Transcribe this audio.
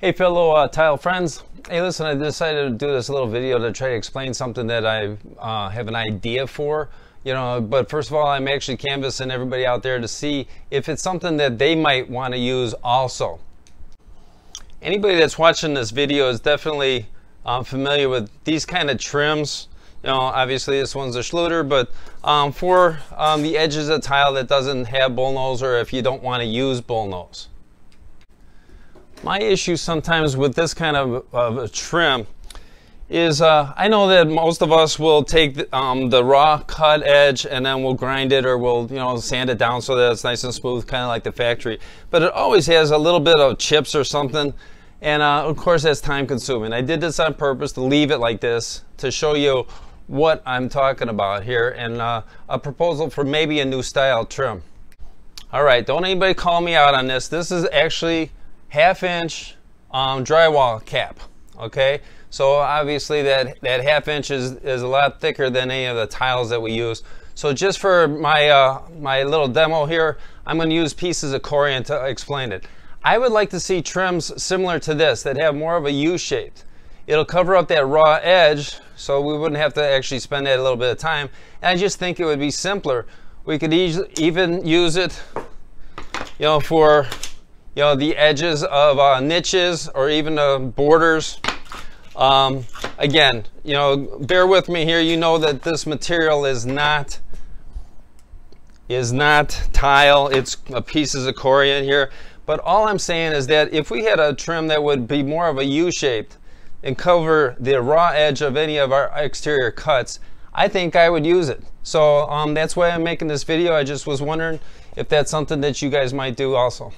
Hey fellow uh, tile friends. Hey listen, I decided to do this little video to try to explain something that I uh, have an idea for. You know, but first of all, I'm actually canvassing everybody out there to see if it's something that they might want to use also. Anybody that's watching this video is definitely um, familiar with these kind of trims. You know, obviously this one's a Schluter, but um, for um, the edges of tile that doesn't have bullnose or if you don't want to use bullnose. My issue sometimes with this kind of, of a trim is uh, I know that most of us will take the, um, the, raw cut edge and then we'll grind it or we'll you know sand it down so that it's nice and smooth kind of like the factory but it always has a little bit of chips or something and uh, of course that's time consuming I did this on purpose to leave it like this to show you what I'm talking about here and uh, a proposal for maybe a new style trim all right don't anybody call me out on this this is actually half inch um, drywall cap, okay? So obviously that, that half inch is, is a lot thicker than any of the tiles that we use. So just for my, uh, my little demo here, I'm gonna use pieces of Corian to explain it. I would like to see trims similar to this that have more of a U-shape. It'll cover up that raw edge, so we wouldn't have to actually spend that a little bit of time. And I just think it would be simpler. We could e even use it, you know, for you know, the edges of uh, niches or even the uh, borders. Um, again, you know, bear with me here. You know that this material is not is not tile. It's pieces of corian here. But all I'm saying is that if we had a trim that would be more of a U-shaped and cover the raw edge of any of our exterior cuts, I think I would use it. So um, that's why I'm making this video. I just was wondering if that's something that you guys might do also.